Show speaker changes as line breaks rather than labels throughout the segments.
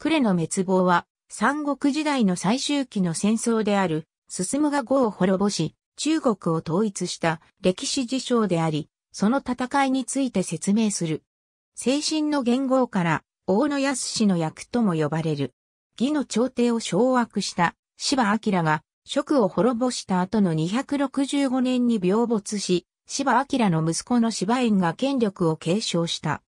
呉の滅亡は、三国時代の最終期の戦争である、進が呉を滅ぼし、中国を統一した歴史事象であり、その戦いについて説明する。精神の元号から、大野康の役とも呼ばれる。義の朝廷を掌握した芝明が、職を滅ぼした後の265年に病没し、芝明の息子の芝縁が権力を継承した。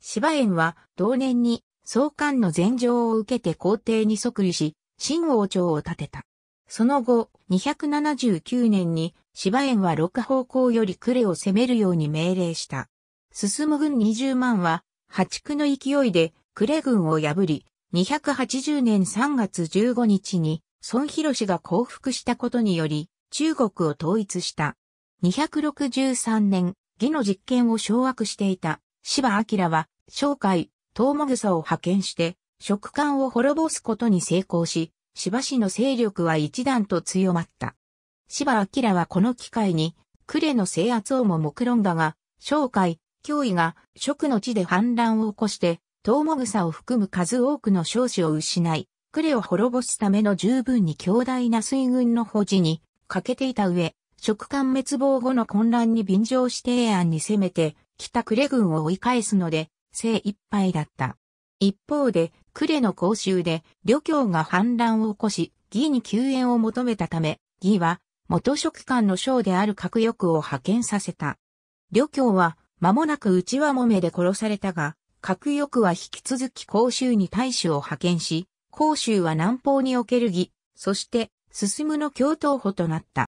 芝縁は同年に総刊の禅譲を受けて皇帝に即位し、新王朝を建てた。その後、279年に芝園は六方向より呉を攻めるように命令した。進む軍20万は、破竹の勢いで呉軍を破り、280年3月15日に孫博氏が降伏したことにより、中国を統一した。263年、義の実権を掌握していた芝明は、紹介、トウモグサを派遣して、食官を滅ぼすことに成功し、芝氏の勢力は一段と強まった。芝明はこの機会に、呉の制圧をも目論んだが、商海、脅威が、食の地で反乱を起こして、トウモグサを含む数多くの少子を失い、呉を滅ぼすための十分に強大な水軍の保持に、欠けていた上、食官滅亡後の混乱に便乗して永安に攻めて、北呉軍を追い返すので、精一杯だった。一方で、呉の公衆で、旅協が反乱を起こし、義に救援を求めたため、義は、元職官の将である核翼を派遣させた。旅協は、間もなく内輪もめで殺されたが、核翼は引き続き公衆に大使を派遣し、公衆は南方における義、そして、進むの共闘補となった。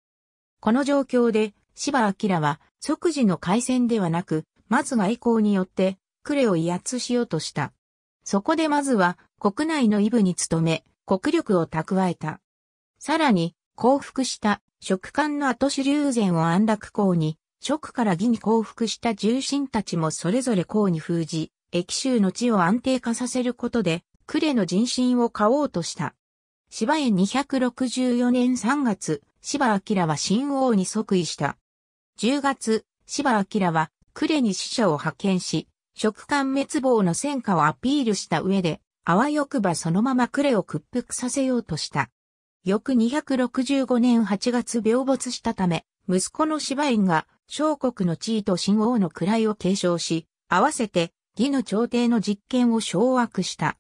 この状況で、柴明は、即時の開戦ではなく、まず外交によって、呉を威圧しようとした。そこでまずは国内のイブに努め、国力を蓄えた。さらに、降伏した、蜀漢の後主流禅を安楽公に、蜀から魏に降伏した重臣たちもそれぞれ公に封じ、駅州の地を安定化させることで、呉の人心を買おうとした。芝園264年3月、芝明は新王に即位した。10月、芝明は呉に使者を派遣し、食感滅亡の戦果をアピールした上で、あわよくばそのままクレを屈服させようとした。翌265年8月病没したため、息子の芝院が、小国の地位と新王の位を継承し、合わせて、義の朝廷の実権を掌握した。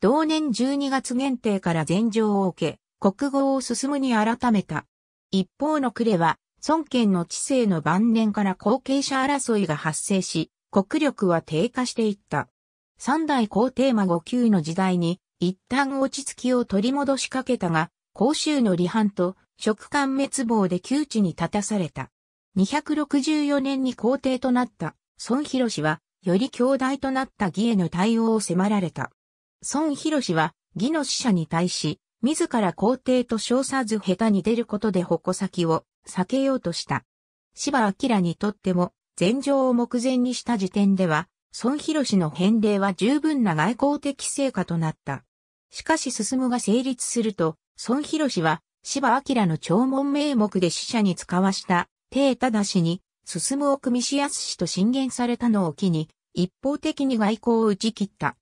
同年12月限定から禅城を受け、国語を進むに改めた。一方の呉は、孫権の治世の晩年から後継者争いが発生し、国力は低下していった。三代皇帝魔5級の時代に、一旦落ち着きを取り戻しかけたが、公衆の離反と、食官滅亡で窮地に立たされた。264年に皇帝となった、孫弘は、より強大となった義への対応を迫られた。孫弘は、義の使者に対し、自ら皇帝と称さず下手に出ることで矛先を避けようとした。柴明にとっても、禅場を目前にした時点では、孫博の返礼は十分な外交的成果となった。しかし進むが成立すると、孫博は芝明の弔問名目で死者に使わした、帝忠氏に、進むを組しやすしと進言されたのを機に、一方的に外交を打ち切った。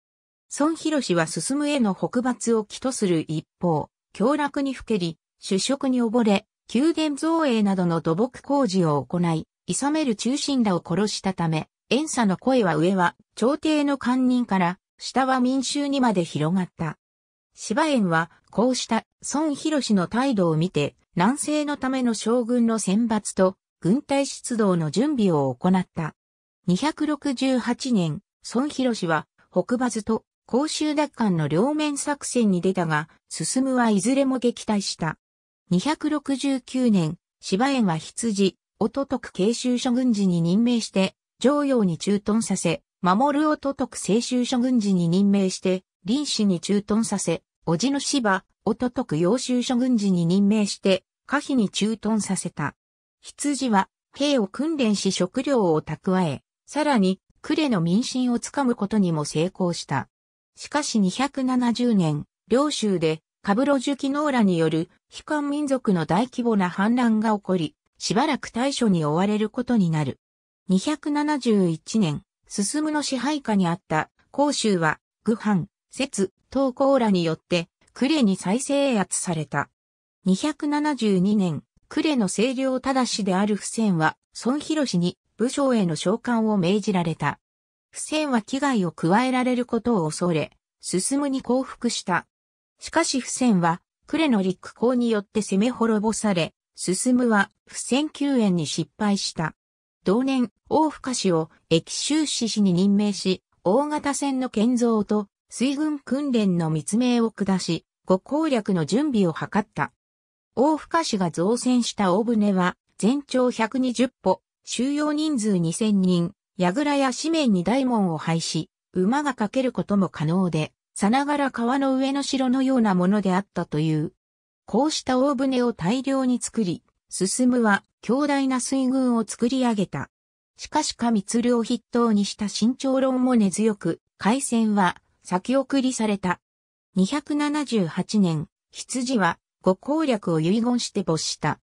孫博は進むへの北伐を起とする一方、強楽にふけり、主食に溺れ、宮殿造営などの土木工事を行い、イサメル中心らを殺したため、遠佐の声は上は朝廷の官人から、下は民衆にまで広がった。柴園は、こうした孫弘の態度を見て、南西のための将軍の選抜と、軍隊出動の準備を行った。268年、孫弘は、北伐と甲州奪還の両面作戦に出たが、進むはいずれも撃退した。269年、柴園は羊、おととく慶州諸軍事に任命して、常陽に駐屯させ、守るおととく清州諸軍事に任命して、林氏に駐屯させ、おじの芝、とく陽州諸軍事に任命して、可否に駐屯させた。羊は、兵を訓練し食料を蓄え、さらに、呉の民心をつかむことにも成功した。しかし270年、領州で、カブロジュキノーラによる、非観民族の大規模な反乱が起こり、しばらく対処に追われることになる。271年、進むの支配下にあった甲州は、愚藩、説、東高らによって、呉に再制圧された。272年、呉の清涼ただしである不戦は、孫広氏に武将への召喚を命じられた。不戦は危害を加えられることを恐れ、進むに降伏した。しかし不戦は、呉の陸校によって攻め滅ぼされ、進は不戦救援に失敗した。同年、大深氏を駅州市氏に任命し、大型船の建造と水軍訓練の密命を下し、五攻略の準備を図った。大深氏が造船した大船は、全長120歩、収容人数2000人、櫓や紙面に大門を廃止、馬がかけることも可能で、さながら川の上の城のようなものであったという。こうした大船を大量に作り、進むは強大な水軍を作り上げた。しかし上鶴を筆頭にした慎重論も根強く、海戦は先送りされた。278年、羊は五攻略を遺言して没した。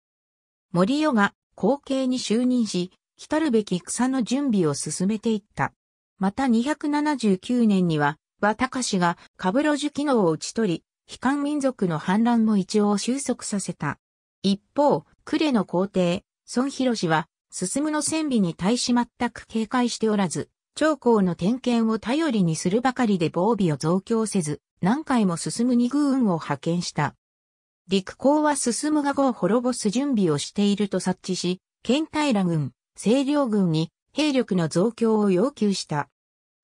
森代が後継に就任し、来るべき草の準備を進めていった。また279年には、和隆がカブロジュ機能を打ち取り、非漢民族の反乱も一応収束させた。一方、呉の皇帝、孫広は、進むの戦備に対し全く警戒しておらず、長江の点検を頼りにするばかりで防備を増強せず、何回も進む二軍を派遣した。陸港は進むが後を滅ぼす準備をしていると察知し、県平軍、清涼軍に兵力の増強を要求した。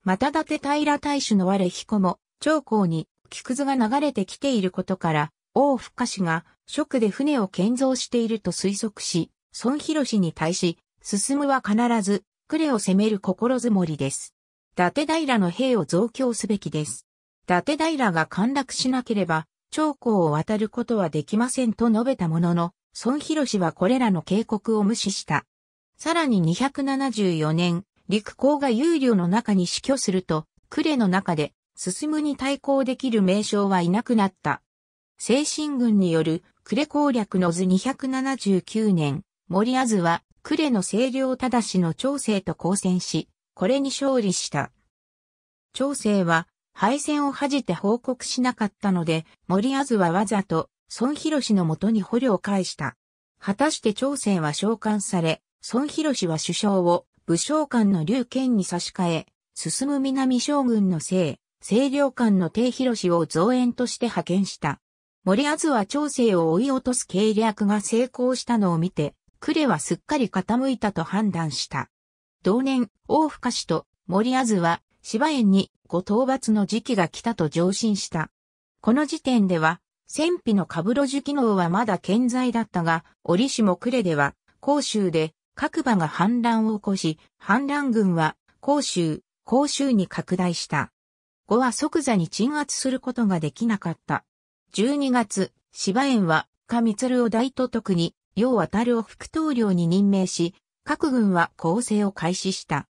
また伊平大使の我彦も、長江に木くずが流れてきていることから、王深氏が、職で船を建造していると推測し、孫広氏に対し、進むは必ず、呉を攻める心づもりです。伊達平の兵を増強すべきです。伊達平が陥落しなければ、長江を渡ることはできませんと述べたものの、孫広氏はこれらの警告を無視した。さらに274年、陸港が有料の中に死去すると、呉の中で進むに対抗できる名称はいなくなった。精神軍による呉攻略の図279年、森安は呉の清涼正の長生と交戦し、これに勝利した。長生は敗戦を恥じて報告しなかったので、森安はわざと孫博のもとに捕虜を返した。果たして長生は召喚され、孫博は首相を武将官の劉健に差し替え、進む南将軍の姓、清涼館の帝広を増援として派遣した。森安は長生を追い落とす計略が成功したのを見て、呉はすっかり傾いたと判断した。同年、大深氏と森安は芝園にご討伐の時期が来たと上申した。この時点では、戦費の株路樹機能はまだ健在だったが、折しも呉では、甲州で各馬が反乱を起こし、反乱軍は甲州、甲州に拡大した。後は即座に鎮圧することができなかった。12月、芝園は、加鶴を大都督に、要渡を副統領に任命し、各軍は攻勢を開始した。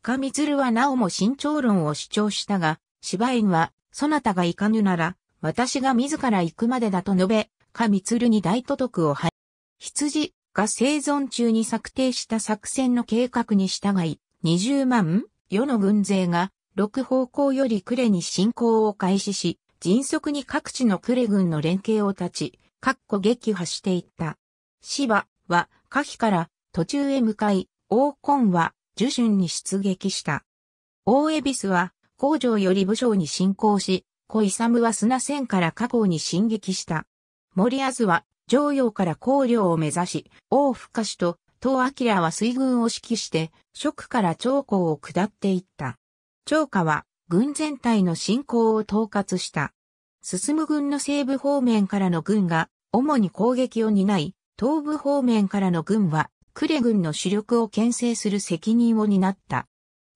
加鶴はなおも慎重論を主張したが、芝園は、そなたが行かぬなら、私が自ら行くまでだと述べ、加鶴に大都督を配。羊が生存中に策定した作戦の計画に従い、20万、世の軍勢が6方向より呉に進行を開始し、迅速に各地の呉軍の連携を立ち、各個撃破していった。芝は、下避から途中へ向かい、王根は、樹春に出撃した。大恵比寿は、工場より武将に進行し、小勇は砂線から加工に進撃した。森安は、上陽から高陵を目指し、王深氏と、東明は水軍を指揮して、区から長江を下っていった。長家は軍全体の進行を統括した。進む軍の西部方面からの軍が主に攻撃を担い、東部方面からの軍は呉軍の主力を牽制する責任を担った。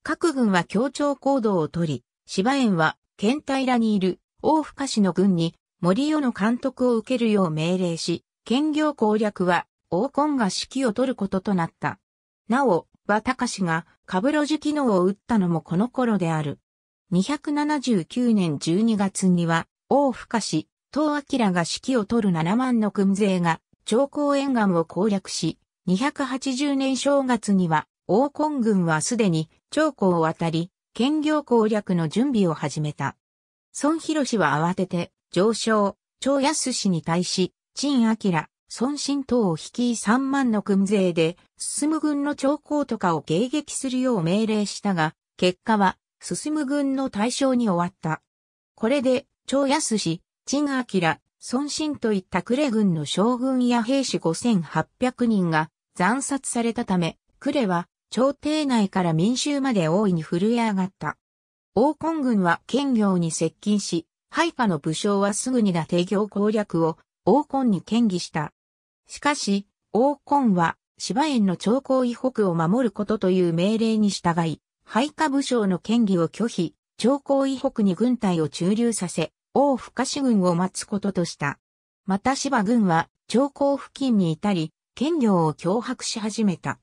各軍は協調行動をとり、芝園は県平にいる大深市の軍に森尾の監督を受けるよう命令し、兼業攻略は王根が指揮を取ることとなった。なお、は隆がカブロジ機能を打ったのもこの頃である。279年12月には、大深氏、東明が指揮を取る7万の軍勢が、長江沿岸を攻略し、280年正月には、王根軍はすでに長江を渡り、兼業攻略の準備を始めた。孫博氏は慌てて、上昇、長安氏に対し、陳明、孫神党を率い3万の軍勢で、進む軍の長江とかを迎撃するよう命令したが、結果は、進む軍の対象に終わった。これで、長安氏、陳明、孫神といった呉軍の将軍や兵士5800人が惨殺されたため、呉は朝廷内から民衆まで大いに震え上がった。王根軍は県業に接近し、配下の武将はすぐに打定業攻略を王根に建議した。しかし、王根は、芝園の長江以北を守ることという命令に従い、配下武将の権利を拒否、長江以北に軍隊を駐留させ、王深志軍を待つこととした。また芝軍は、長江付近に至り、権領を脅迫し始めた。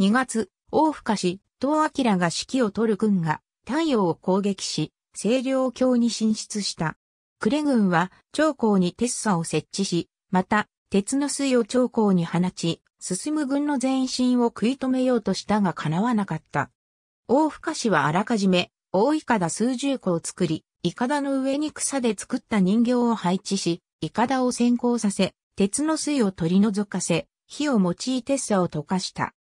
2月、王深志、東明が指揮を取る軍が、太陽を攻撃し、清涼郷に進出した。呉軍は、長江にテッサを設置し、また、鉄の水を長江に放ち、進む軍の前進を食い止めようとしたが叶わなかった。大深氏はあらかじめ、大イカダ数十個を作り、イカダの上に草で作った人形を配置し、イカダを先行させ、鉄の水を取り除かせ、火を用いてさを溶かした。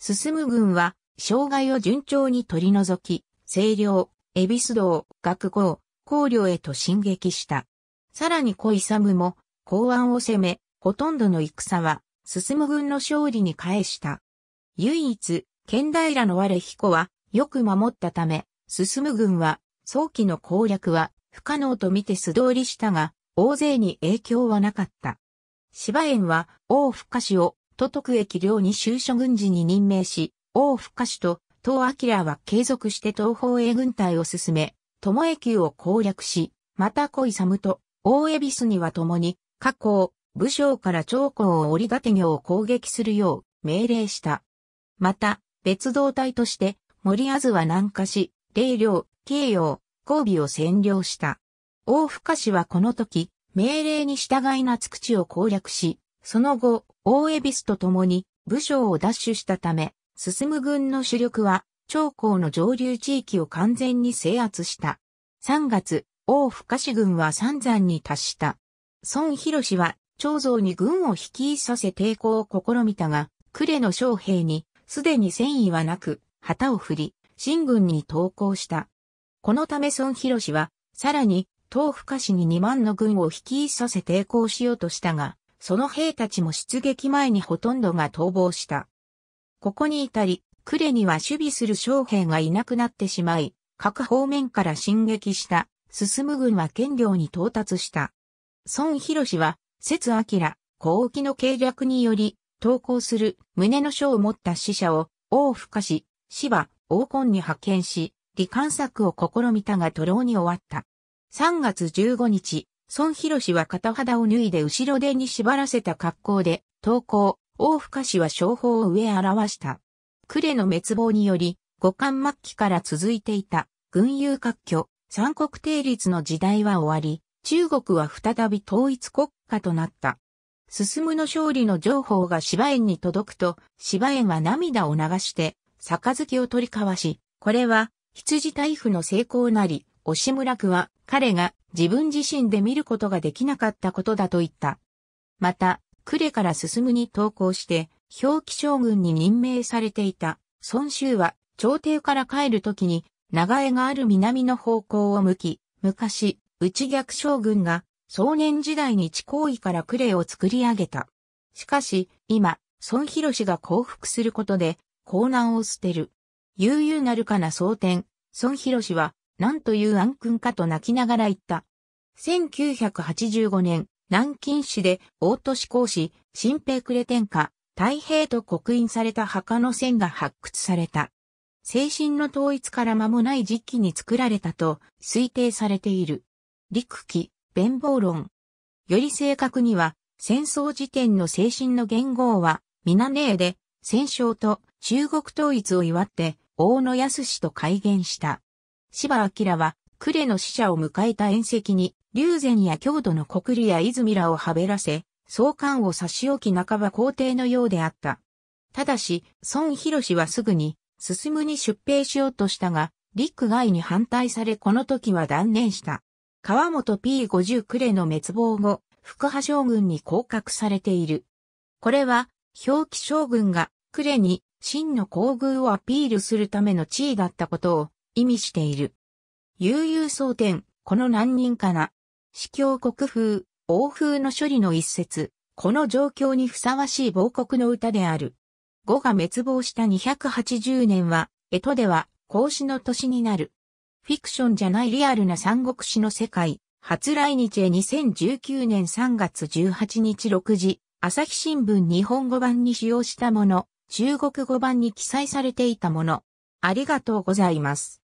進む軍は、障害を順調に取り除き、清涼、恵比寿道、学校、高陵へと進撃した。さらに小勇も、港湾を攻め、ほとんどの戦は、進む軍の勝利に返した。唯一、剣平の我彦は、よく守ったため、進む軍は、早期の攻略は、不可能とみて素通りしたが、大勢に影響はなかった。芝園は、王深氏を、都徳駅領に就所軍事に任命し、王深氏と、東明は継続して東方へ軍隊を進め、友駅を攻略し、また小井勇と、大恵比寿には共に、加工、武将から長江を折立行を攻撃するよう命令した。また、別動隊として森安は南下し、霊領、慶陽、交尾を占領した。大深氏はこの時、命令に従い夏口を攻略し、その後、大恵比寿と共に武将を奪取したため、進む軍の主力は、長江の上流地域を完全に制圧した。3月、大深氏軍は三山に達した。孫博士は長蔵に軍を率いさせ抵抗を試みたが、呉の将兵にすでに戦意はなく、旗を振り、新軍に投降した。このため孫博は、さらに、東深市に2万の軍を率いさせ抵抗しようとしたが、その兵たちも出撃前にほとんどが逃亡した。ここに至り、呉には守備する将兵がいなくなってしまい、各方面から進撃した、進む軍は権領に到達した。孫博は、節明、後期の計略により、投降する胸の書を持った死者を、王深し、は王金に派遣し、離観策を試みたが徒労に終わった。3月15日、孫博は片肌を脱いで後ろ手に縛らせた格好で、投降、王深氏は商法を上表した。呉の滅亡により、五冠末期から続いていた、軍友割拠、三国定律の時代は終わり、中国は再び統一国家となった。進むの勝利の情報が芝園に届くと、芝園は涙を流して、杯を取り交わし、これは、羊台風の成功なり、押村区は、彼が自分自身で見ることができなかったことだと言った。また、呉から進むに投稿して、表記将軍に任命されていた、孫州は、朝廷から帰るときに、長江がある南の方向を向き、昔、内逆将軍が壮年時代に地行為からクレを作り上げた。しかし、今、孫博氏が降伏することで、江南を捨てる。悠々なるかな蒼天、孫博氏は、何という暗君かと泣きながら言った。1985年、南京市で大都市講使、新平暮れ天下、太平と刻印された墓の線が発掘された。精神の統一から間もない時期に作られたと推定されている。陸機、弁謀論。より正確には、戦争時点の精神の元号は、皆ねえで、戦勝と中国統一を祝って、大野康と改元した。芝明は、呉の死者を迎えた宴席に、竜禅や郷土の国理や泉らをはべらせ、相関を差し置き半ば皇帝のようであった。ただし、孫博はすぐに、進むに出兵しようとしたが、陸外に反対されこの時は断念した。川本 P50 呉の滅亡後、福波将軍に降格されている。これは、表記将軍が呉に真の厚遇をアピールするための地位だったことを意味している。悠々蒼天、この何人かな。司教国風、王風の処理の一節、この状況にふさわしい亡国の歌である。語が滅亡した280年は、江戸では、孔子の年になる。フィクションじゃないリアルな三国志の世界、初来日へ2019年3月18日6時、朝日新聞日本語版に使用したもの、中国語版に記載されていたもの。ありがとうございます。